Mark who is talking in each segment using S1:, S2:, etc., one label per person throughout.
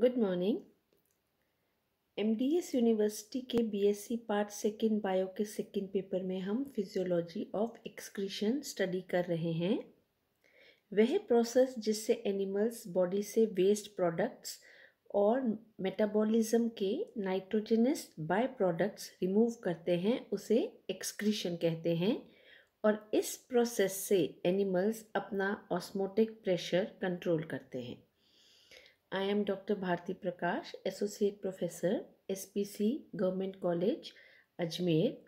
S1: Good morning MDS university के BSc part second bio के second paper में हम फिजियोलॉजी ऑफ एक्सक्रीशन स्टडी कर रहे हैं वह प्रोसेस जिससे एनिमल्स बॉडी से वेस्ट प्रोडक्ट्स और मेटाबॉलिज्म के नाइट्रोजनस बाय प्रोडक्ट्स रिमूव करते हैं उसे एक्सक्रीशन कहते हैं और इस प्रोसेस से एनिमल्स अपना ऑस्मोटिक प्रेशर कंट्रोल करते हैं I am Dr. Bharti Prakash, Associate Professor, SPC, government college Ajmer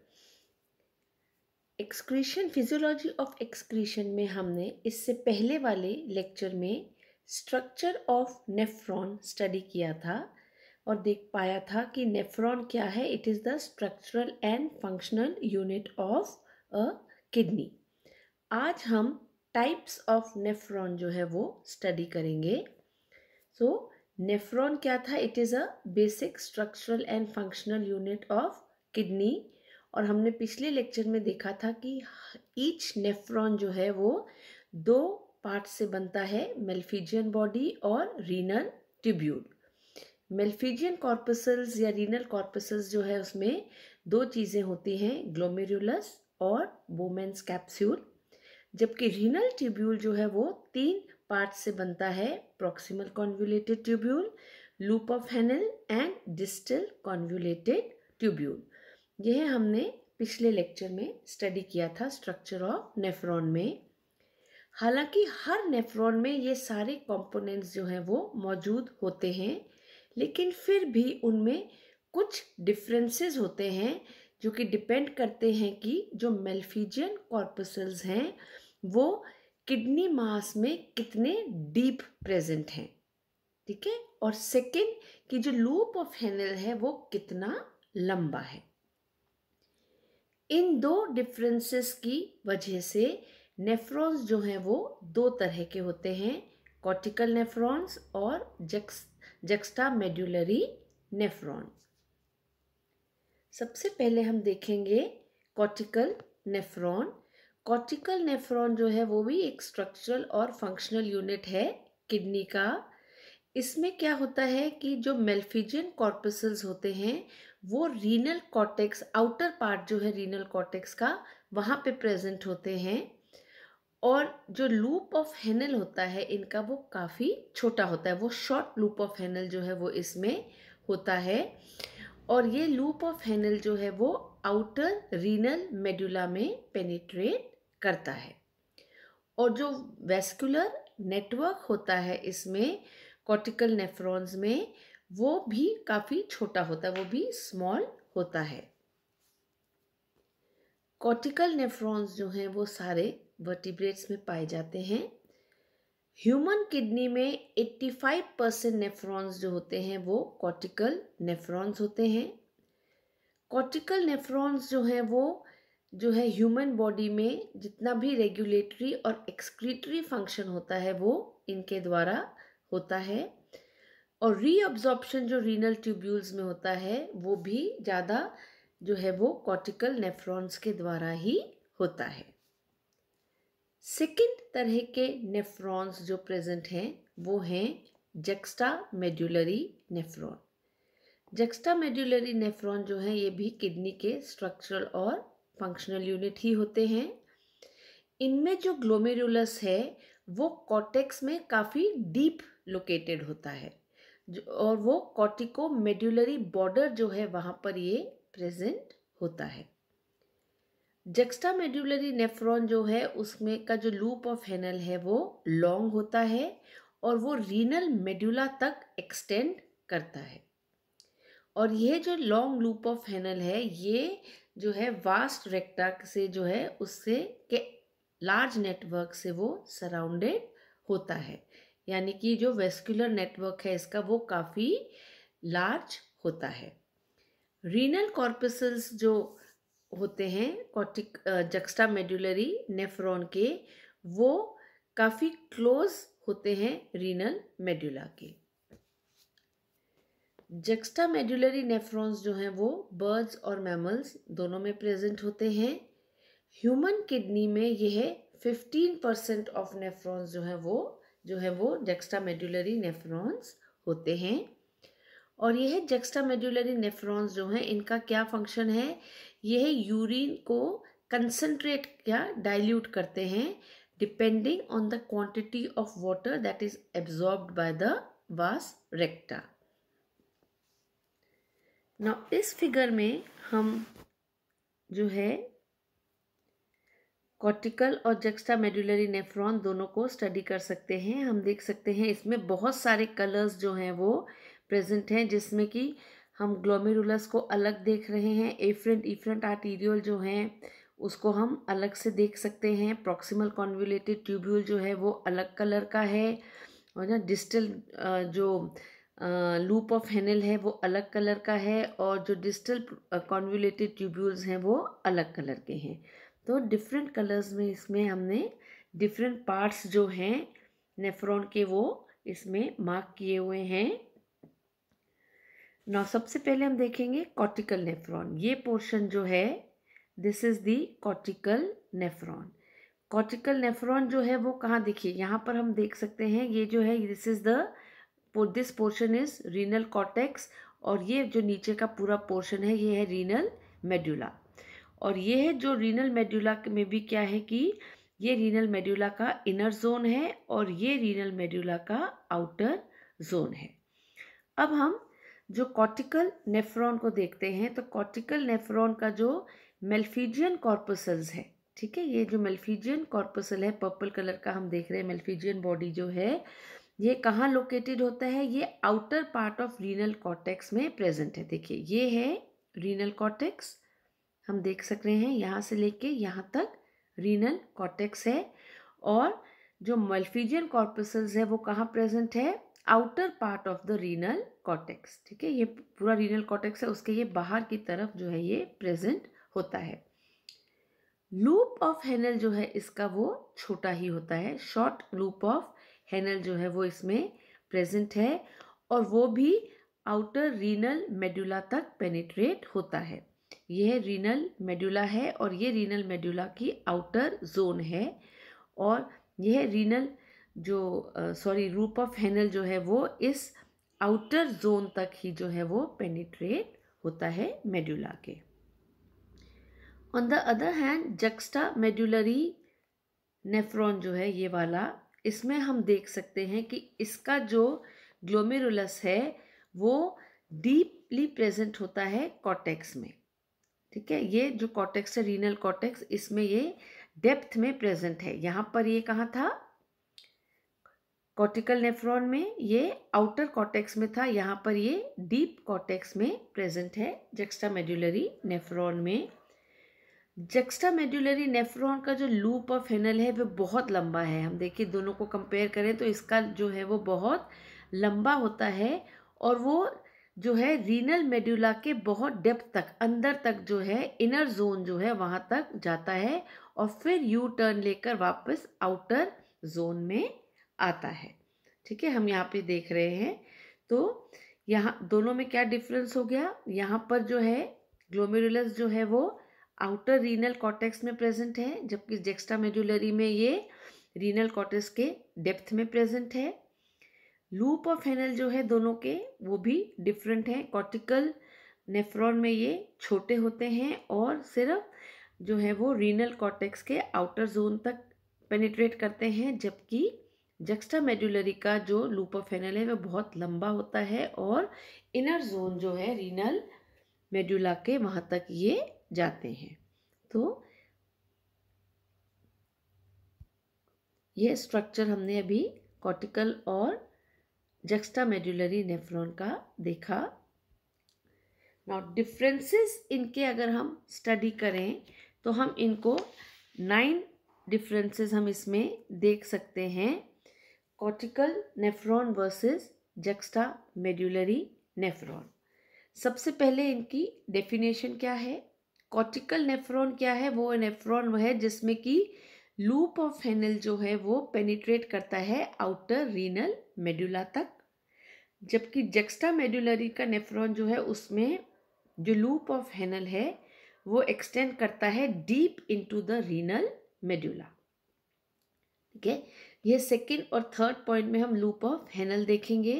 S1: excretion physiology of excretion में हमने इससे पहले वाले लेक्चर में स्ट्रक्चर ऑफ नेफ्रॉन स्टडी किया था और देख पाया था कि नेफ्रॉन क्या है it is the structural and functional unit of a kidney आज हम टाइप्स ऑफ नेफ्रॉन जो है वो स्टडी करेंगे सो नेफ्रॉन क्या था it is a basic structural and functional unit of kidney और हमने पिछले लेक्चर में देखा था कि ईच नेफ्रॉन जो है वो दो पार्ट से बनता है मेल्फिजियन बॉडी और रीनल ट्यूब्यूल मेल्फिजियन कॉर्पसल्स या रीनल कॉर्पसल्स जो है उसमें दो चीज़ें होती हैं ग्लोमेरुलस और बोमेंस कैप्स्यूल जबकि रीनल ट्यूब्यूल जो है वो तीन पार्ट से बनता है proximal convoluted tubule loop of Henle and distal convoluted tubule यह हमने पिछले लेक्चर में स्टडी किया था स्ट्रक्चर ऑफ नेफ्रॉन में हालांकि हर नेफ्रॉन में ये सारे कंपोनेंट्स जो हैं वो मौजूद होते हैं लेकिन फिर भी उनमें कुछ डिफरेंसेस होते हैं जो कि डिपेंड करते हैं कि जो मेलफीजियन कॉर्पसल्स हैं वो किडनी मास में कितने डीप प्रेजेंट हैं ठीक है और सेकेंड कि जो लूप ऑफ हेनल है वो कितना लंबा है इन दो डिफरेंसेस की वजह से नेफ्रॉन्स जो हैं वो दो तरह के होते हैं कॉर्टिकल नेफ्रॉन्स और जक्स जक्स्टा मेड्यूलरी नेफ्रॉन सबसे पहले हम देखेंगे कॉर्टिकल नेफ्रॉन कॉर्टिकल नेफ्रॉन जो है वो भी एक स्ट्रक्चरल और फंक्शनल यूनिट है किडनी का इसमें क्या होता है कि जो मेल्फिजियन कॉर्पसल्स होते हैं वो रीनल कॉटेक्स आउटर पार्ट जो है रीनल कॉटेक्स का वहाँ पे प्रेजेंट होते हैं और जो लूप ऑफ हेनल होता है इनका वो काफ़ी छोटा होता है वो शॉर्ट लूप ऑफ हेनल जो है वो इसमें होता है और ये लूप ऑफ हेनल जो है वो आउटर रीनल मेडुला में पेनिट्रेट करता है और जो वेस्कुलर नेटवर्क होता है इसमें कॉर्टिकल नेफ्रॉन्स में वो भी काफ़ी छोटा होता है वो भी स्मॉल होता है कॉर्टिकल नेफ्रॉन्स जो हैं वो सारे वर्टिब्रेट्स में पाए जाते हैं ह्यूमन किडनी में 85 परसेंट नेफ्रॉन्स जो होते हैं वो कॉर्टिकल नेफ्रॉन्स होते हैं कॉर्टिकल नेफ्रॉन्स जो हैं वो जो है ह्यूमन बॉडी में जितना भी रेगुलेटरी और एक्सक्रीटरी फंक्शन होता है वो इनके द्वारा होता है और रीअब्जॉर्प्शन जो रीनल ट्यूब्यूल्स में होता है वो भी ज़्यादा जो है वो कॉर्टिकल नेफ्रॉन्स के द्वारा ही होता है सेकेंड तरह के नेफ्रॉन्स जो प्रेजेंट हैं वो हैं juxtamedullary nephron juxtamedullary nephron जो है ये भी किडनी के स्ट्रक्चरल और फंक्शनल यूनिट ही होते हैं इनमें जो ग्लोमेरुलस है वो कॉटेक्स में काफ़ी डीप लोकेटेड होता है और वो कॉटिको मेड्यूलरी बॉर्डर जो है वहाँ पर ये प्रेजेंट होता है जेक्स्टा मेड्यूलरी नेफ्रॉन जो है उसमें का जो लूप ऑफ हेनल है वो लॉन्ग होता है और वो रीनल मेड्यूला तक एक्सटेंड करता है और यह जो लॉन्ग लूप ऑफ हेनल है ये जो है वास्ट रेक्टा से जो है उससे के लार्ज नेटवर्क से वो सराउंडेड होता है यानी कि जो वेस्कुलर नेटवर्क है इसका वो काफ़ी लार्ज होता है रीनल कॉर्पसल्स जो होते हैं कॉटिक जक्स्टा मेडुलरी नेफ्रॉन के वो काफ़ी क्लोज होते हैं रीनल मेडुला के जक्स्टा मेडुलरी नेफ्रॉन्स जो हैं वो बर्ड्स और मैमल्स दोनों में प्रेजेंट होते हैं ह्यूमन किडनी में यह फिफ्टीन परसेंट ऑफ नेफ्रॉन्स जो हैं वो जो है वो जक्स्टा मेडुलरी नेफ्रॉन्स होते हैं और यह जक्स्टा मेडुलरी नेफ्रॉन्स जो हैं इनका क्या फंक्शन है यह यूरिन को कंसनट्रेट या डाइल्यूट करते हैं depending on the quantity of water that is absorb by the vasa recta now इस फिगर में हम जो है कॉर्टिकल और जक्स्टा मेडुलरी नेफ्रॉन दोनों को स्टडी कर सकते हैं हम देख सकते हैं इसमें बहुत सारे कलर्स जो हैं वो प्रेजेंट हैं जिसमें कि हम ग्लोमेरुलस को अलग देख रहे हैं एफरेंट इफरेंट आर्टीरियल जो हैं उसको हम अलग से देख सकते हैं प्रॉक्सिमल कॉन्व्यूलेटेड ट्यूब्यूल जो है वो अलग कलर का है और ना डिस्टल जो लूप ऑफ हैनल है वो अलग कलर का है और जो डिस्टल कॉन्वलेटेड ट्यूब्यूल्स हैं वो अलग कलर के हैं तो डिफरेंट कलर्स में इसमें हमने डिफरेंट पार्ट्स जो हैं नेफ्रॉन के वो इसमें मार्क किए हुए हैं ना सबसे पहले हम देखेंगे कॉटिकल नेफ्रॉन ये पोर्शन जो है this is the cortical nephron cortical nephron जो है वो कहाँ देखिए यहाँ पर हम देख सकते हैं ये जो है this is the this portion is renal cortex और ये जो नीचे का पूरा पोर्शन है ये है रीनल मेड्यूला और ये है जो रीनल मेड्यूला में भी क्या है कि ये रीनल मेड्यूला का इनर जोन है और ये रीनल मेड्यूला का आउटर जोन है अब हम जो कॉर्टिकल नेफ्रॉन को देखते हैं तो कॉर्टिकल नेफ्रॉन का जो मेल्फीजियन कॉर्पसल्स है ठीक है ये जो मेल्फीजियन कॉर्पसल है पर्पल कलर का हम देख रहे हैं मेल्फीजियन बॉडी जो है ये कहाँ लोकेटेड होता है ये outer part of renal cortex में प्रेजेंट है देखिए ये है रीनल कॉर्टेक्स हम देख सक रहे हैं यहाँ से लेके यहाँ तक रीनल कॉर्टेक्स है और जो मल्फीजियन कॉर्पसल्स है वो कहाँ प्रेजेंट है outer part of the renal cortex ठीक है ये पूरा रीनल कॉर्टेक्स है उसके ये बाहर की तरफ जो है ये प्रेजेंट होता है लूप ऑफ हेनल जो है इसका वो छोटा ही होता है शॉर्ट लूप ऑफ हैनल जो है वो इसमें प्रेजेंट है और वो भी आउटर रीनल मेडुला तक पेनिट्रेट होता है यह रीनल मेडुला है और ये रीनल मेडुला की आउटर जोन है और यह रीनल जो सॉरी रूप ऑफ हैनल जो है वो इस आउटर जोन तक ही जो है वो पेनिट्रेट होता है मेडुला के on the other hand juxtamedullary nephron जो है ये वाला इसमें हम देख सकते हैं कि इसका जो ग्लोमेरुलस है वो डीपली प्रेजेंट होता है कॉटेक्स में ठीक है ये जो कॉटेक्स है रीनल कॉटेक्स इसमें ये डेप्थ में प्रेजेंट है यहाँ पर ये कहाँ था कॉटिकल नेफ्रॉन में ये आउटर कॉटेक्स में था यहाँ पर ये डीप कॉटेक्स में प्रेजेंट है जेक्स्ट्रा मेड्यूलरी नेफ्रॉन में जक्स्टा मेड्यूलरी नेफ्रॉन का जो लूप और फेनल है वो बहुत लंबा है हम देखिए दोनों को कंपेयर करें तो इसका जो है वो बहुत लंबा होता है और वो जो है रीनल मेड्यूला के बहुत डेप्थ तक अंदर तक जो है इनर जोन जो है वहाँ तक जाता है और फिर यू टर्न लेकर वापस आउटर जोन में आता है ठीक है हम यहाँ पे देख रहे हैं तो यहाँ दोनों में क्या डिफरेंस हो गया यहाँ पर जो है ग्लोमेरुलस जो है वो आउटर रीनल कॉटेक्स में प्रेजेंट है जबकि जेक्स्ट्रा मेडुलरी में ये रीनल कॉटेक्स के डेप्थ में प्रेजेंट है लूप और फेनल जो है दोनों के वो भी डिफरेंट हैं कॉर्टिकल नेफ्रॉन में ये छोटे होते हैं और सिर्फ जो है वो रीनल कॉटेक्स के आउटर जोन तक पेनिट्रेट करते हैं जबकि जक्स्टा मेडुलरी का जो लूप ऑफ फेनल है वह बहुत लंबा होता है और इनर जोन जो है रीनल मेडुला के वहाँ तक ये जाते हैं तो यह स्ट्रक्चर हमने अभी कॉर्टिकल और जक्स्टा मेडुलरी नेफ्रॉन का देखा नाउ डिफरेंसेस इनके अगर हम स्टडी करें तो हम इनको नाइन डिफरेंसेस हम इसमें देख सकते हैं cortical nephron versus juxtamedullary nephron सबसे पहले इनकी डेफिनेशन क्या है कॉटिकल नेफ्रॉन क्या है वो नेफ्रॉन है जिसमें कि लूप ऑफ फेनल जो है वो पेनिट्रेट करता है आउटर रीनल मेड्यूला तक जबकि जेक्स्टा मेड्यूलरी का नेफ्रॉन जो है उसमें जो लूप ऑफ हेनल है वो एक्सटेंड करता है deep into the renal medulla ठीक है ये सेकेंड और थर्ड पॉइंट में हम लूप ऑफ हेनल देखेंगे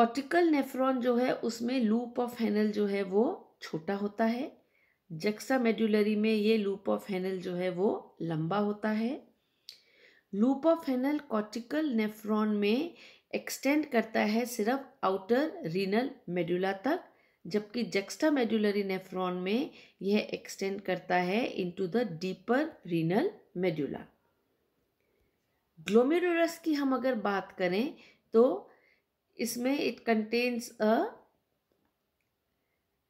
S1: कॉटिकल नेफ्रॉन जो है उसमें लूप ऑफ हेनल जो है वो छोटा होता है जक्सा मेड्यूलरी में ये लूप ऑफ हेनल जो है वो लंबा होता है loop of Henle cortical nephron में एक्सटेंड करता है सिर्फ आउटर रीनल मेडुला तक जबकि जक्स्टा मेड्यूलरी नेफ्रॉन में यह एक्सटेंड करता है into the deeper renal medulla glomerulus की हम अगर बात करें तो इसमें इट कंटेन्स अ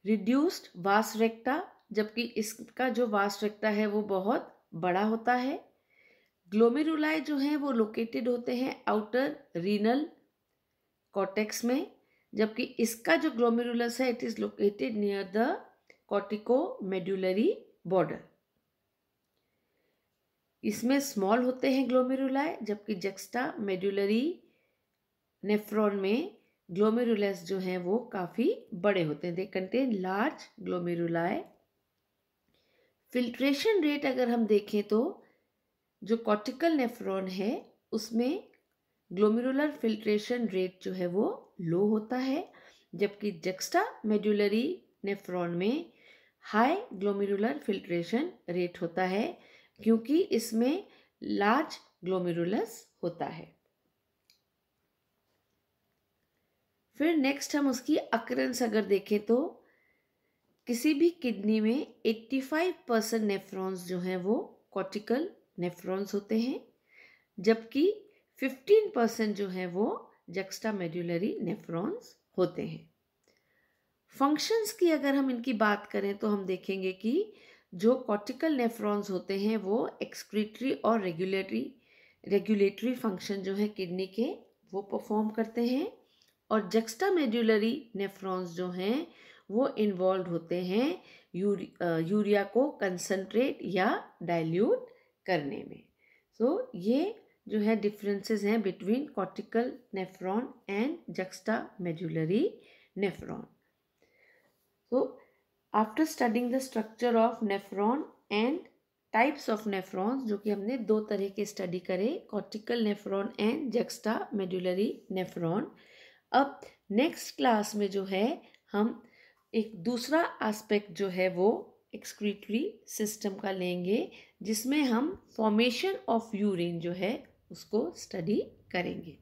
S1: रिड्यूस्ड वास रेक्टा जबकि इसका जो वास्तविकता है वो बहुत बड़ा होता है ग्लोमेरुलाई जो हैं वो लोकेटेड होते हैं आउटर रीनल कॉटेक्स में जबकि इसका जो ग्लोमेरुलस है it is located near the corticomedullary border इसमें स्मॉल होते हैं ग्लोमेरुलाई जबकि जेक्स्टा मेड्यूलरी नेफ्रॉन में ग्लोमेरुलस जो हैं वो काफ़ी बड़े होते हैं they contain large glomeruli filtration rate अगर हम देखें तो जो कॉटिकल नेफ्रॉन है उसमें ग्लोमेरुलर फिल्ट्रेशन रेट जो है वो लो होता है जबकि जक्स्टा मेडुलरी नेफ्रॉन में हाई ग्लोमेरुलर फिल्ट्रेशन रेट होता है क्योंकि इसमें लार्ज ग्लोमेरुलस होता है फिर नेक्स्ट हम उसकी अक्रेंस अगर देखें तो किसी भी किडनी में 85 परसेंट नेफ्रॉन्स जो हैं वो कॉटिकल नेफ्रॉन्स होते हैं जबकि 15 परसेंट जो हैं वो जक्स्टा मेड्यूलरी नेफ्रॉन्स होते हैं फंक्शंस की अगर हम इनकी बात करें तो हम देखेंगे कि जो कॉटिकल नेफ्रॉन्स होते हैं वो एक्सक्रीटरी और रेगुलेटरी रेगुलेटरी फंक्शन जो है किडनी के वो परफॉर्म करते हैं और जक्स्टा मेड्यूलरी नेफ्रॉन्स जो हैं वो इन्वॉल्व होते हैं यूरि, यूरिया को कंसनट्रेट या डाइल्यूट करने में सो so, ये जो है डिफरेंसेस हैं between cortical nephron and juxtamedullary nephron so after studying the structure of nephron and types of nephrons जो कि हमने दो तरह के स्टडी करे cortical nephron and juxtamedullary nephron अब नेक्स्ट क्लास में जो है हम एक दूसरा एस्पेक्ट जो है वो एक्सक्रीटरी सिस्टम का लेंगे जिसमें हम फॉर्मेशन ऑफ यूरिन जो है उसको स्टडी करेंगे